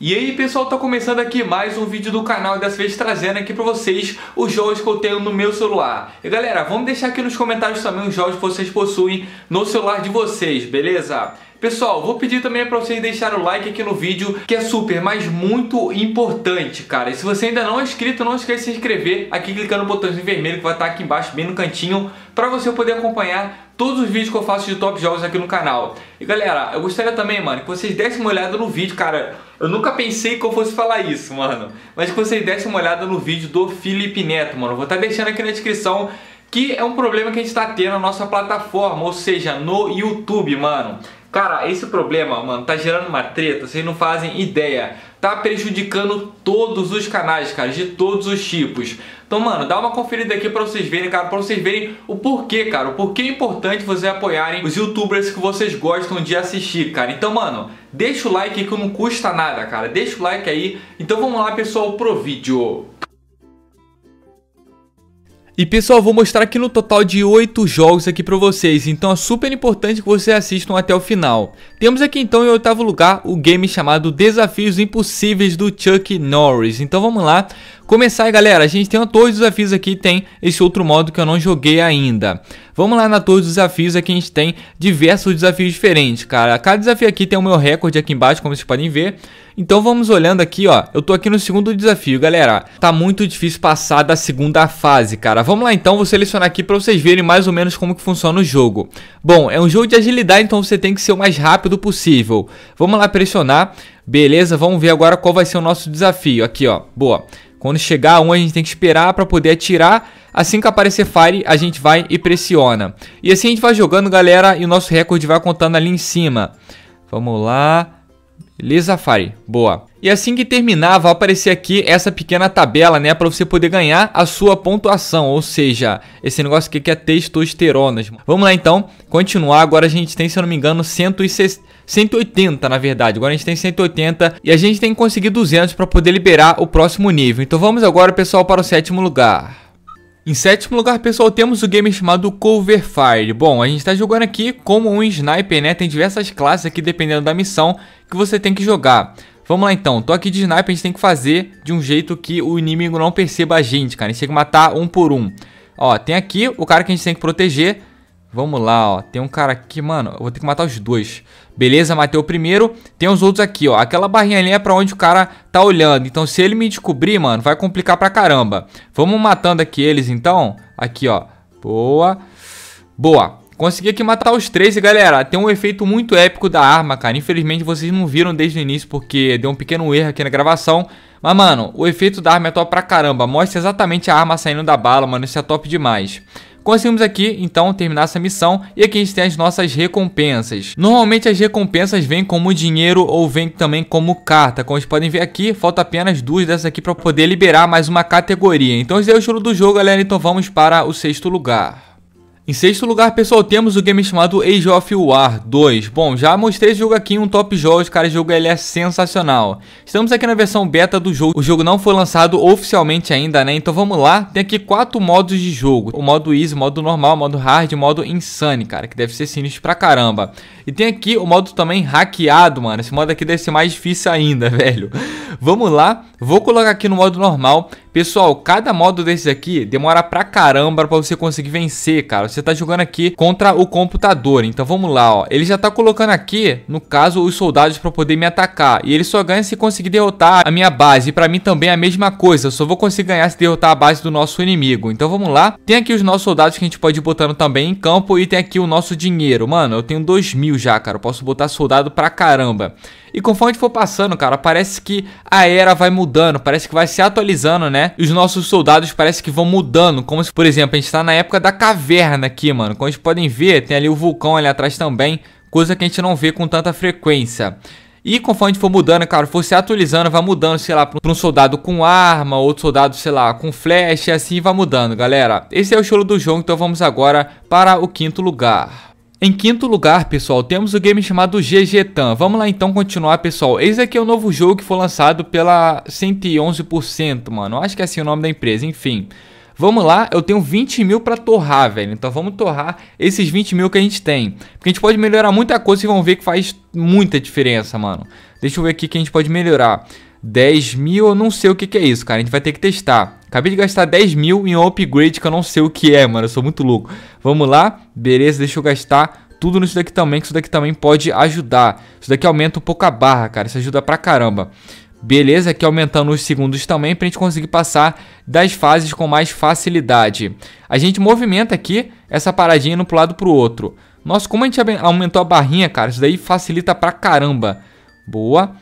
E aí pessoal, tá começando aqui mais um vídeo do canal e dessa vez trazendo aqui pra vocês os jogos que eu tenho no meu celular. E galera, vamos deixar aqui nos comentários também os jogos que vocês possuem no celular de vocês, beleza? Pessoal, vou pedir também para vocês deixarem o like aqui no vídeo, que é super, mas muito importante, cara. E se você ainda não é inscrito, não esqueça de se inscrever aqui clicando no botãozinho vermelho que vai estar tá aqui embaixo, bem no cantinho, para você poder acompanhar todos os vídeos que eu faço de top jogos aqui no canal. E galera, eu gostaria também, mano, que vocês dessem uma olhada no vídeo, cara. Eu nunca pensei que eu fosse falar isso, mano. Mas que vocês dessem uma olhada no vídeo do Felipe Neto, mano. vou estar tá deixando aqui na descrição que é um problema que a gente está tendo na nossa plataforma, ou seja, no YouTube, mano. Cara, esse problema, mano, tá gerando uma treta, vocês não fazem ideia. Tá prejudicando todos os canais, cara, de todos os tipos. Então, mano, dá uma conferida aqui pra vocês verem, cara, pra vocês verem o porquê, cara, o porquê é importante vocês apoiarem os youtubers que vocês gostam de assistir, cara. Então, mano, deixa o like que não custa nada, cara. Deixa o like aí. Então vamos lá, pessoal, pro vídeo. E pessoal, vou mostrar aqui no total de 8 jogos aqui para vocês, então é super importante que vocês assistam até o final. Temos aqui então em oitavo lugar o game chamado Desafios Impossíveis do Chuck Norris, então vamos lá começar galera, a gente tem todos os desafios aqui, tem esse outro modo que eu não joguei ainda. Vamos lá na todos os desafios, aqui a gente tem diversos desafios diferentes, cara. Cada desafio aqui tem o meu recorde aqui embaixo, como vocês podem ver. Então vamos olhando aqui, ó. Eu tô aqui no segundo desafio, galera. Tá muito difícil passar da segunda fase, cara. Vamos lá então, vou selecionar aqui para vocês verem mais ou menos como que funciona o jogo. Bom, é um jogo de agilidade, então você tem que ser o mais rápido possível. Vamos lá pressionar. Beleza, vamos ver agora qual vai ser o nosso desafio. Aqui, ó. Boa. Quando chegar um, a gente tem que esperar para poder atirar. Assim que aparecer fire, a gente vai e pressiona. E assim a gente vai jogando, galera, e o nosso recorde vai contando ali em cima. Vamos lá. Beleza, fire. Boa. E assim que terminar, vai aparecer aqui essa pequena tabela, né? Pra você poder ganhar a sua pontuação, ou seja, esse negócio aqui que é testosteronas. Vamos lá, então. Continuar. Agora a gente tem, se eu não me engano, 160... 180 na verdade, agora a gente tem 180 e a gente tem que conseguir 200 para poder liberar o próximo nível. Então vamos agora pessoal para o sétimo lugar. Em sétimo lugar, pessoal, temos o game chamado Cover Fire. Bom, a gente está jogando aqui como um sniper, né? Tem diversas classes aqui, dependendo da missão, que você tem que jogar. Vamos lá então, tô aqui de sniper, a gente tem que fazer de um jeito que o inimigo não perceba a gente, cara. A gente tem que matar um por um. Ó, tem aqui o cara que a gente tem que proteger, Vamos lá, ó. Tem um cara aqui, mano. Eu vou ter que matar os dois. Beleza, matei o primeiro. Tem os outros aqui, ó. Aquela barrinha ali é pra onde o cara tá olhando. Então, se ele me descobrir, mano, vai complicar pra caramba. Vamos matando aqui eles, então. Aqui, ó. Boa. Boa. Consegui aqui matar os três e, galera, tem um efeito muito épico da arma, cara. Infelizmente, vocês não viram desde o início porque deu um pequeno erro aqui na gravação. Mas, mano, o efeito da arma é top pra caramba. Mostra exatamente a arma saindo da bala, mano. Isso é top demais. Conseguimos aqui, então, terminar essa missão e aqui a gente tem as nossas recompensas. Normalmente as recompensas vêm como dinheiro ou vêm também como carta. Como vocês podem ver aqui, falta apenas duas dessas aqui para poder liberar mais uma categoria. Então esse é o estilo do jogo, galera. Então vamos para o sexto lugar. Em sexto lugar, pessoal, temos o game chamado Age of War 2. Bom, já mostrei esse jogo aqui em um top jogos, cara, o jogo ele é sensacional. Estamos aqui na versão beta do jogo, o jogo não foi lançado oficialmente ainda, né? Então vamos lá, tem aqui quatro modos de jogo, o modo easy, modo normal, modo hard, e modo insane, cara, que deve ser sinistro pra caramba. E tem aqui o modo também hackeado, mano. Esse modo aqui deve ser mais difícil ainda, velho. Vamos lá, vou colocar aqui no modo normal. Pessoal, cada modo desses aqui demora pra caramba pra você conseguir vencer, cara. Você tá jogando aqui contra o computador. Então vamos lá, ó. Ele já tá colocando aqui, no caso, os soldados pra poder me atacar. E ele só ganha se conseguir derrotar a minha base. E pra mim também é a mesma coisa. Eu só vou conseguir ganhar se derrotar a base do nosso inimigo. Então vamos lá. Tem aqui os nossos soldados que a gente pode ir botando também em campo. E tem aqui o nosso dinheiro. Mano, eu tenho 2 mil já, cara. Eu posso botar soldado pra caramba. E conforme for passando, cara, parece que a era vai mudando, parece que vai se atualizando, né? E os nossos soldados parece que vão mudando, como se, por exemplo, a gente tá na época da caverna aqui, mano. Como vocês podem ver, tem ali o vulcão ali atrás também, coisa que a gente não vê com tanta frequência. E conforme a gente for mudando, cara, for se atualizando, vai mudando, sei lá, pra um soldado com arma, outro soldado, sei lá, com flecha, assim vai mudando, galera. Esse é o show do jogo, então vamos agora para o quinto lugar. Em quinto lugar, pessoal, temos o game chamado GG Tan. Vamos lá então continuar, pessoal. Esse aqui é o novo jogo que foi lançado pela 111%, mano. Acho que é assim o nome da empresa, enfim. Vamos lá, eu tenho 20 mil pra torrar, velho. Então vamos torrar esses 20 mil que a gente tem. Porque a gente pode melhorar muita coisa e vão ver que faz muita diferença, mano. Deixa eu ver aqui que a gente pode melhorar. 10 mil, eu não sei o que, que é isso, cara. A gente vai ter que testar. Acabei de gastar 10 mil em um upgrade que eu não sei o que é, mano. Eu sou muito louco. Vamos lá. Beleza, deixa eu gastar tudo nisso daqui também, que isso daqui também pode ajudar. Isso daqui aumenta um pouco a barra, cara. Isso ajuda pra caramba. Beleza, aqui aumentando os segundos também para a gente conseguir passar das fases com mais facilidade. A gente movimenta aqui essa paradinha indo pro lado pro outro. Nossa, como a gente aumentou a barrinha, cara. Isso daí facilita pra caramba. Boa.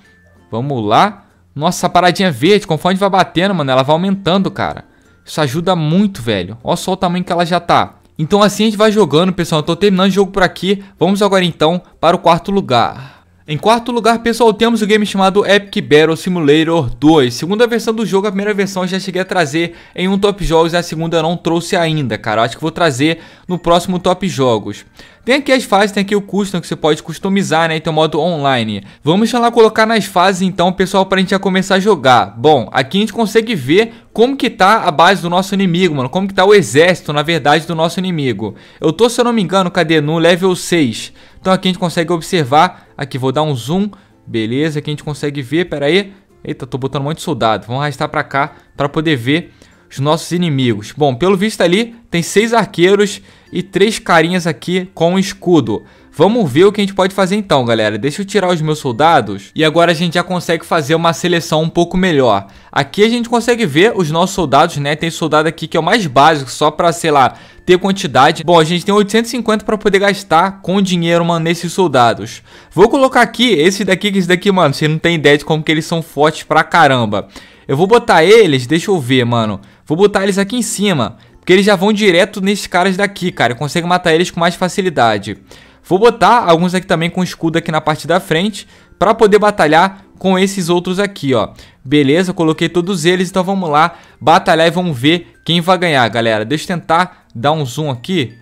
Vamos lá. Nossa, essa paradinha verde, conforme vai batendo, mano, ela vai aumentando, cara. Isso ajuda muito, velho. Olha só o tamanho que ela já tá. Então assim a gente vai jogando, pessoal. Eu tô terminando o jogo por aqui. Vamos agora então para o quarto lugar. Em quarto lugar, pessoal, temos o game chamado Epic Battle Simulator 2. Segunda versão do jogo, a primeira versão eu já cheguei a trazer em um Top Jogos e a segunda eu não trouxe ainda, cara. Eu acho que vou trazer no próximo Top Jogos. Tem aqui as fases, tem aqui o custom que você pode customizar, né? E tem o modo online. Vamos lá colocar nas fases então, pessoal, pra gente já começar a jogar. Bom, aqui a gente consegue ver como que tá a base do nosso inimigo, mano. Como que tá o exército, na verdade, do nosso inimigo. Eu tô, se eu não me engano, cadê? No level 6. Então aqui a gente consegue observar. Aqui, vou dar um zoom. Beleza, aqui a gente consegue ver, pera aí. Eita, tô botando um monte de soldado. Vamos arrastar pra cá pra poder ver os nossos inimigos. Bom, pelo visto ali tem seis arqueiros e três carinhas aqui com um escudo. Vamos ver o que a gente pode fazer então, galera. Deixa eu tirar os meus soldados. E agora a gente já consegue fazer uma seleção um pouco melhor. Aqui a gente consegue ver os nossos soldados, né? Tem soldado aqui que é o mais básico, só pra, sei lá, ter quantidade. Bom, a gente tem 850 para poder gastar com dinheiro, mano, nesses soldados. Vou colocar aqui esse daqui, que esse daqui, mano, você não tem ideia de como que eles são fortes pra caramba. Eu vou botar eles, deixa eu ver, mano. Vou botar eles aqui em cima, porque eles já vão direto nesses caras daqui, cara. Eu consigo matar eles com mais facilidade. Vou botar alguns aqui também com escudo aqui na parte da frente, para poder batalhar com esses outros aqui, ó. Beleza, coloquei todos eles, então vamos lá batalhar e vamos ver quem vai ganhar, galera. Deixa eu tentar dar um zoom aqui.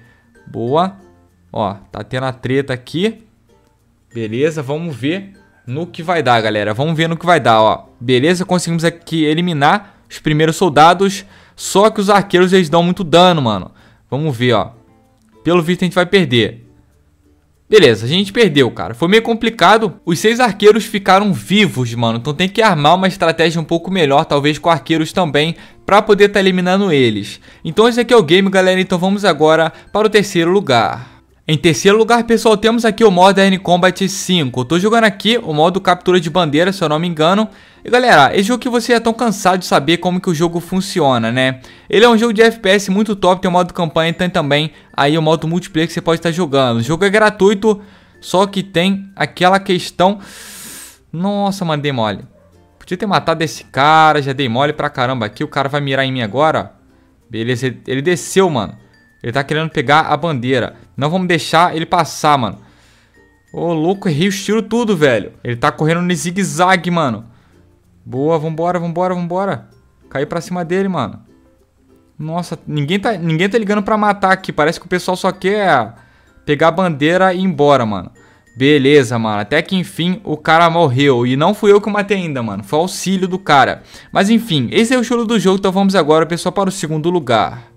Boa. Ó, tá tendo a treta aqui. Beleza, vamos ver no que vai dar, galera. Vamos ver no que vai dar, ó. Beleza, conseguimos aqui eliminar os primeiros soldados. Só que os arqueiros, eles dão muito dano, mano. Vamos ver, ó. Pelo visto, a gente vai perder. Beleza, a gente perdeu, cara. Foi meio complicado. Os seis arqueiros ficaram vivos, mano. Então tem que armar uma estratégia um pouco melhor, talvez com arqueiros também, pra poder estar tá eliminando eles. Então esse aqui é o game, galera. Então vamos agora para o terceiro lugar. Em terceiro lugar, pessoal, temos aqui o Modern Combat 5. Eu tô jogando aqui o modo captura de bandeira, se eu não me engano. E galera, esse jogo que você é tão cansado de saber como que o jogo funciona, né? Ele é um jogo de FPS muito top, tem o modo campanha e tem também aí o modo multiplayer que você pode estar jogando. O jogo é gratuito, só que tem aquela questão... Nossa, mandei mole. Podia ter matado esse cara, já dei mole pra caramba aqui. O cara vai mirar em mim agora. Beleza, ele desceu, mano. Ele tá querendo pegar a bandeira. Não vamos deixar ele passar, mano. Ô, louco, errei os tiros tudo, velho. Ele tá correndo no zigue-zague, mano. Boa, vambora, vambora, vambora. Caiu pra cima dele, mano. Nossa, ninguém tá, ninguém tá ligando pra matar aqui. Parece que o pessoal só quer pegar a bandeira e ir embora, mano. Beleza, mano. Até que enfim o cara morreu. E não fui eu que matei ainda, mano. Foi o auxílio do cara. Mas enfim, esse é o estilo do jogo. Então vamos agora, pessoal, para o segundo lugar.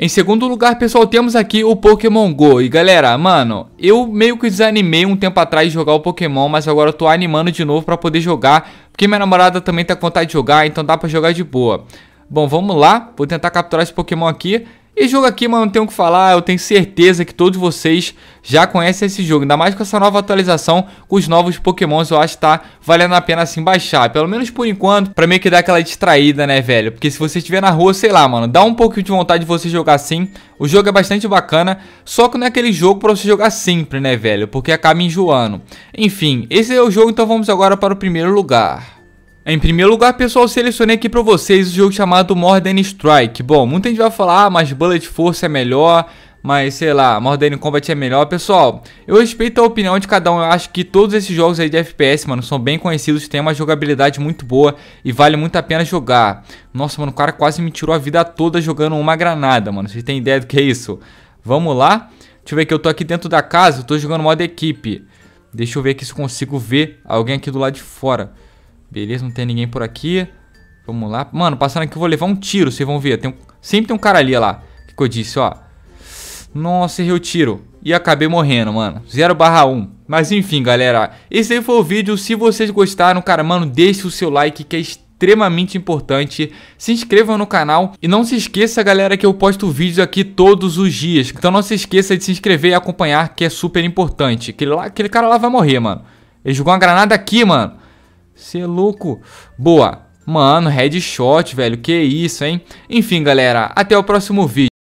Em segundo lugar, pessoal, temos aqui o Pokémon GO. E galera, mano, eu meio que desanimei um tempo atrás de jogar o Pokémon, mas agora eu tô animando de novo pra poder jogar, porque minha namorada também tá com vontade de jogar, então dá pra jogar de boa. Bom, vamos lá, vou tentar capturar esse Pokémon aqui. Esse jogo aqui, mano, não tenho o que falar. Eu tenho certeza que todos vocês já conhecem esse jogo. Ainda mais com essa nova atualização, com os novos pokémons, eu acho que tá valendo a pena assim baixar. Pelo menos por enquanto, pra meio que dar aquela distraída, né, velho? Porque se você estiver na rua, sei lá, mano, dá um pouquinho de vontade de você jogar assim. O jogo é bastante bacana, só que não é aquele jogo pra você jogar sempre, né, velho? Porque acaba enjoando. Enfim, esse é o jogo, então vamos agora para o primeiro lugar. Em primeiro lugar, pessoal, selecionei aqui para vocês o jogo chamado Modern Strike. Bom, muita gente vai falar, ah, mas Bullet Force é melhor, mas sei lá, Modern Combat é melhor. Pessoal, eu respeito a opinião de cada um. Eu acho que todos esses jogos aí de FPS, mano, são bem conhecidos, tem uma jogabilidade muito boa e vale muito a pena jogar. Nossa, mano, o cara quase me tirou a vida toda jogando uma granada, mano. Vocês têm ideia do que é isso? Vamos lá. Deixa eu ver que eu tô aqui dentro da casa, eu tô jogando modo equipe. Deixa eu ver aqui se consigo ver alguém aqui do lado de fora. Beleza, não tem ninguém por aqui. Vamos lá. Mano, passando aqui eu vou levar um tiro, vocês vão ver. Tem um... Sempre tem um cara ali, ó lá. O que, que eu disse, ó. Nossa, errei o tiro. E acabei morrendo, mano. 0 barra 1. Mas enfim, galera. Esse aí foi o vídeo. Se vocês gostaram, cara, mano, deixe o seu like que é extremamente importante. Se inscrevam no canal e não se esqueça, galera, que eu posto vídeos aqui todos os dias. Então não se esqueça de se inscrever e acompanhar, que é super importante. Aquele, lá, aquele cara lá vai morrer, mano. Ele jogou uma granada aqui, mano. Você é louco. Boa. Mano, headshot, velho. Que isso, hein? Enfim, galera. Até o próximo vídeo.